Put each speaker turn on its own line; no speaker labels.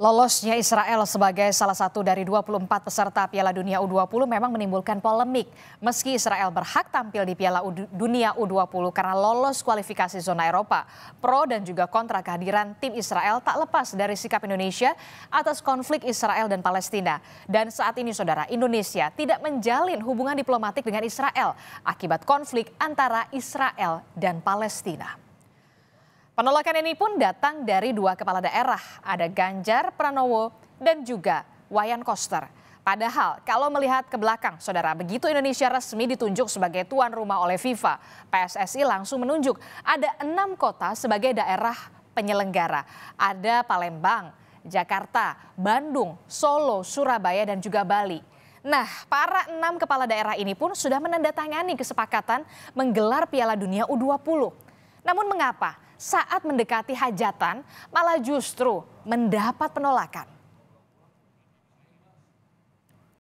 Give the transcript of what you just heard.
Lolosnya Israel sebagai salah satu dari 24 peserta Piala Dunia U20 memang menimbulkan polemik. Meski Israel berhak tampil di Piala U Dunia U20 karena lolos kualifikasi zona Eropa, pro dan juga kontra kehadiran tim Israel tak lepas dari sikap Indonesia atas konflik Israel dan Palestina. Dan saat ini saudara, Indonesia tidak menjalin hubungan diplomatik dengan Israel akibat konflik antara Israel dan Palestina. Penolakan ini pun datang dari dua kepala daerah, ada Ganjar Pranowo dan juga Wayan Koster. Padahal kalau melihat ke belakang, saudara, begitu Indonesia resmi ditunjuk sebagai tuan rumah oleh FIFA, PSSI langsung menunjuk ada enam kota sebagai daerah penyelenggara. Ada Palembang, Jakarta, Bandung, Solo, Surabaya, dan juga Bali. Nah, para enam kepala daerah ini pun sudah menandatangani kesepakatan menggelar Piala Dunia U20. Namun mengapa saat mendekati hajatan malah justru mendapat penolakan.